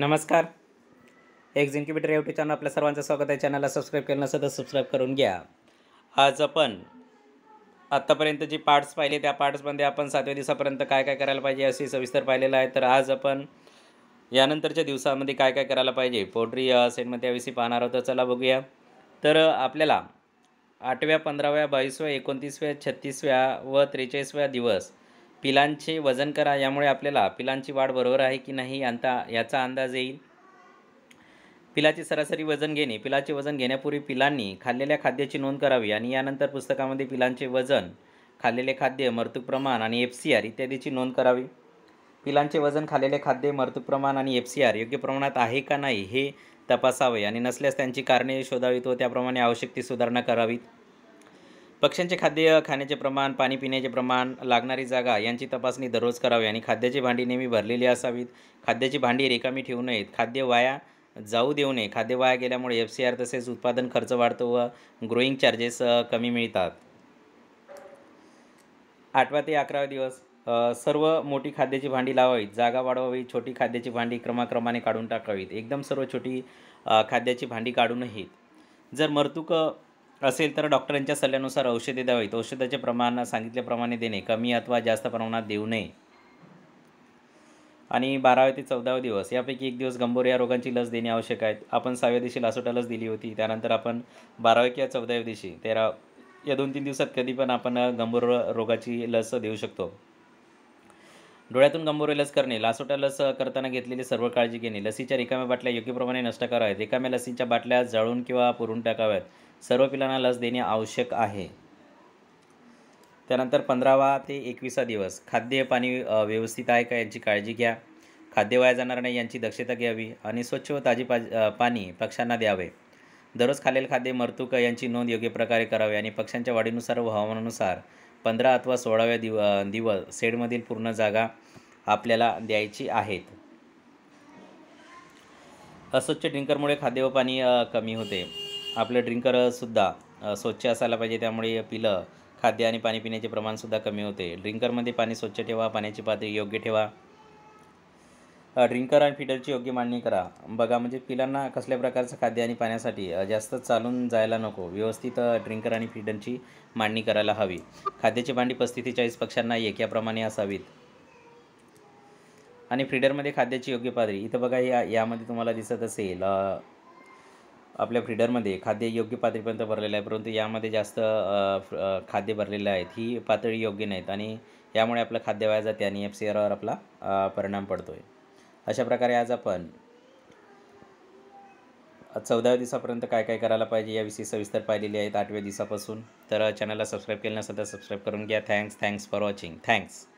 नमस्कार एक्झिक्युबिटर YouTube channel आपल्या सर्वांचं स्वागत आहे चॅनलला सबस्क्राईब केलं नसेल तर सबस्क्राईब करून घ्या आज आपण आत्तापर्यंत जे पार्ट्स पाहिले त्या पार्ट्समध्ये आपण सातव्या दिवसापर्यंत काय काय करायला पाहिजे असे सविस्तर पाहिलेलं आहे तर आज आपण यानंतरच्या दिवसामध्ये काय काय करायला पाहिजे पोल्ट्री सेटमध्ये याविषयी पाहणार आहोत चला बघूया तर आपल्याला आठव्या पंधराव्या बावीसव्या एकोणतीसव्या छत्तीसव्या व त्रेचाळीसव्या दिवस पिलांचे वजन करा यामुळे आपल्याला पिलांची वाढ बरोबर आहे की नाही यांचा याचा अंदाज येईल पिलाचे सरासरी वजन घेणे पिलाचे वजन घेण्यापूर्वी पिलांनी खाल्लेल्या खाद्याची नोंद करावी आणि यानंतर पुस्तकामध्ये पिलांचे वजन खाल्लेले खाद्य मर्तुक प्रमाण आणि एफ सी आर इत्यादीची नोंद करावी पिलांचे वजन खाल्लेले खाद्य मर्तूक प्रमाण आणि एफ सी आर योग्य प्रमाणात आहे का नाही हे तपासावे आणि नसल्यास त्यांची कारणे शोधावीत व त्याप्रमाणे आवश्यक ती सुधारणा करावीत पक्ष्यांचे खाद्य खाण्याचे प्रमाण पाणी पिण्याचे प्रमाण लागणारी जागा यांची तपासणी दररोज करावी आणि खाद्याची भांडी नेहमी भरलेली असावीत खाद्याची भांडी रिकामी ठेवू नयेत खाद्य वाया जाऊ देऊ नये खाद्य वाया गेल्यामुळे एफ सी आर तसेच उत्पादन खर्च वाढतो व ग्रोईंग चार्जेस कमी मिळतात आठवा ते अकरावा दिवस सर्व मोठी खाद्याची भांडी लावावीत जागा वाढवावी छोटी खाद्याची भांडी क्रमाक्रमाने काढून टाकावीत एकदम सर्व छोटी खाद्याची भांडी काढू नयेत जर मर्तुक असेल तर डॉक्टरांच्या सल्ल्यानुसार औषधे द्यावीत औषधाचे प्रमाण सांगितल्याप्रमाणे देणे कमी अथवा जास्त प्रमाणात देऊ नये आणि बारावे ते चौदावे दिवस यापैकी एक दिवस गंभोर या रोगांची लस देणे आवश्यक आहे आपण सहाव्या दिवशी लासोटा लस दिली होती त्यानंतर आपण बाराव्या किंवा चौदाव्या दिवशी तेरा या दोन तीन दिवसात कधी पण आपण गंभोर रोगाची लस देऊ शकतो डोळ्यातून गंभोर लस करणे लासोटा लस करताना घेतलेली सर्व काळजी घेणे लसीच्या रिकाम्या बाटल्या योग्यप्रमाणे नष्ट कराव्यात रिकाम्या लसींच्या बाटल्या जाळून किंवा पुरून टाकाव्यात सर्व पिलांना लस देणे आवश्यक आहे त्यानंतर पंधरावा ते एकवीसा दिवस खाद्य पाणी व्यवस्थित आहे का यांची काळजी घ्या खाद्य वाया जाणार नाही यांची दक्षता घ्यावी आणि स्वच्छ व ताजी पाणी पक्ष्यांना द्यावे दररोज खालील खाद्य मर्तुक यांची नोंद योग्य प्रकारे करावी आणि पक्ष्यांच्या वाढीनुसार व हवामानानुसार पंधरा अथवा सोळाव्या दिव दिवस सेडमधील पूर्ण जागा आपल्याला द्यायची आहेत अस्वच्छ टिंकरमुळे खाद्य व पाणी कमी होते आपलं ड्रिंकरसुद्धा स्वच्छ असायला पाहिजे त्यामुळे पिलं खाद्य आणि पाणी पिण्याचे प्रमाणसुद्धा कमी होते ड्रिंकरमध्ये पाणी स्वच्छ ठेवा पाण्याची पातळी योग्य ठेवा ड्रिंकर आणि फिटरची योग्य मांडणी करा बघा म्हणजे पिलांना कसल्या प्रकारचं खाद्य आणि पाण्यासाठी जास्त चालून जायला नको व्यवस्थित ड्रिंकर आणि फिटरची मांडणी करायला हवी खाद्याची भांडी पस्तीस चाळीस पक्षांना एक याप्रमाणे असावीत आणि फ्रीडरमध्ये खाद्याची योग्य पातळी इथं बघा या यामध्ये तुम्हाला दिसत असेल आपल्या फ्रीडरमध्ये खाद्य योग्य पातळीपर्यंत भरलेलं आहे परंतु यामध्ये जास्त खाद्य भरलेलं आहेत ही पातळी योग्य नाहीत आणि यामुळे आपलं खाद्य वाया जाते आणि एफ सी आरवर आपला परिणाम पडतो आहे अशा प्रकारे आज आपण चौदाव्या दिवसापर्यंत काय काय करायला पाहिजे याविषयी सविस्तर पाहिलेली आहेत आठव्या दिवसापासून तर चॅनलला सबस्क्राईब केलं नसेल तर सबस्क्राईब करून घ्या thanks thanks for watching thanks